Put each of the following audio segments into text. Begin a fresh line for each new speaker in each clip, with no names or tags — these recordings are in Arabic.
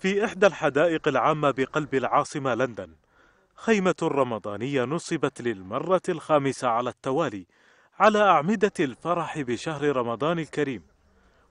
في إحدى الحدائق العامة بقلب العاصمة لندن خيمة رمضانية نصبت للمرة الخامسة على التوالي على أعمدة الفرح بشهر رمضان الكريم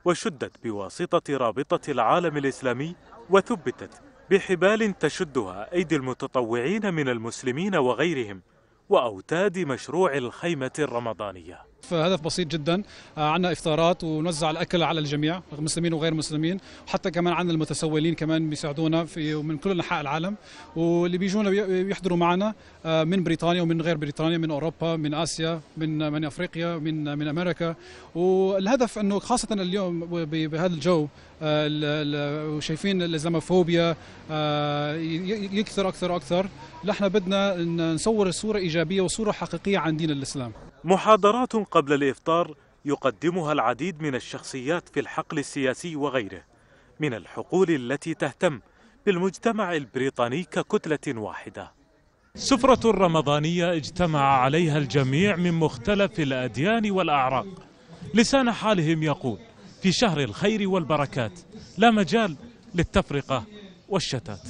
وشدت بواسطة رابطة العالم الإسلامي وثبتت بحبال تشدها أيدي المتطوعين من المسلمين وغيرهم وأوتاد مشروع الخيمة الرمضانية
هدف بسيط جدا آه، عندنا افطارات ونوزع الاكل على الجميع مسلمين وغير مسلمين وحتى كمان عندنا المتسولين كمان بيساعدونا في من كل انحاء العالم واللي بيجونا بيحضروا معنا آه، من بريطانيا ومن غير بريطانيا من اوروبا من اسيا من من افريقيا من من امريكا والهدف انه خاصه اليوم بهذا الجو وشايفين آه، الاسلاموفوبيا يكثر اكثر واكثر نحن بدنا نصور صوره ايجابيه وصوره حقيقيه عن دين الاسلام
محاضرات قبل الإفطار يقدمها العديد من الشخصيات في الحقل السياسي وغيره من الحقول التي تهتم بالمجتمع البريطاني ككتلة واحدة سفرة رمضانية اجتمع عليها الجميع من مختلف الأديان والأعراق لسان حالهم يقول في شهر الخير والبركات لا مجال للتفرقة والشتات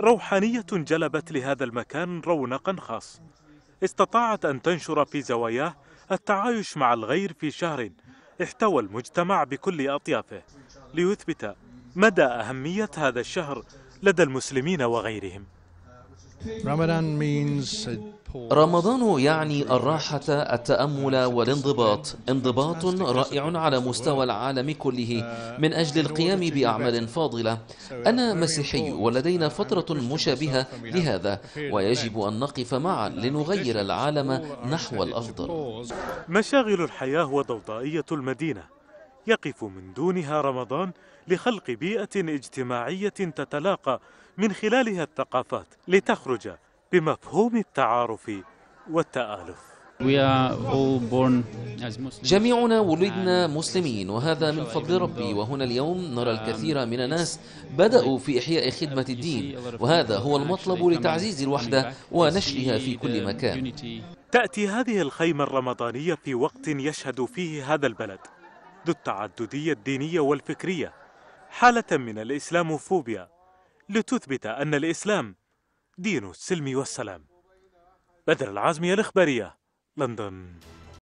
روحانية جلبت لهذا المكان رونقا خاص استطاعت أن تنشر في زواياه التعايش مع الغير في شهر احتوى المجتمع بكل أطيافه ليثبت مدى أهمية هذا الشهر لدى المسلمين وغيرهم.
means
رمضان يعني الراحة التأمل والانضباط
انضباط رائع على مستوى العالم كله من أجل القيام بأعمال فاضلة أنا مسيحي ولدينا فترة مشابهة لهذا ويجب أن
نقف معا لنغير العالم نحو الأفضل مشاغل الحياة وضوضائية المدينة يقف من دونها رمضان لخلق بيئة اجتماعية تتلاقى من خلالها الثقافات لتخرج بمفهوم التعارف والتآلف
جميعنا ولدنا مسلمين وهذا من فضل ربي وهنا اليوم نرى um, الكثير من الناس بدأوا في إحياء خدمة الدين وهذا هو المطلب لتعزيز الوحدة ونشرها في كل um, مكان
تأتي هذه الخيمة الرمضانية في وقت يشهد فيه هذا البلد ذو التعددية الدينية والفكرية حالة من الإسلاموفوبيا لتثبت أن الإسلام دين السلم والسلام بدر العازمي الإخبارية لندن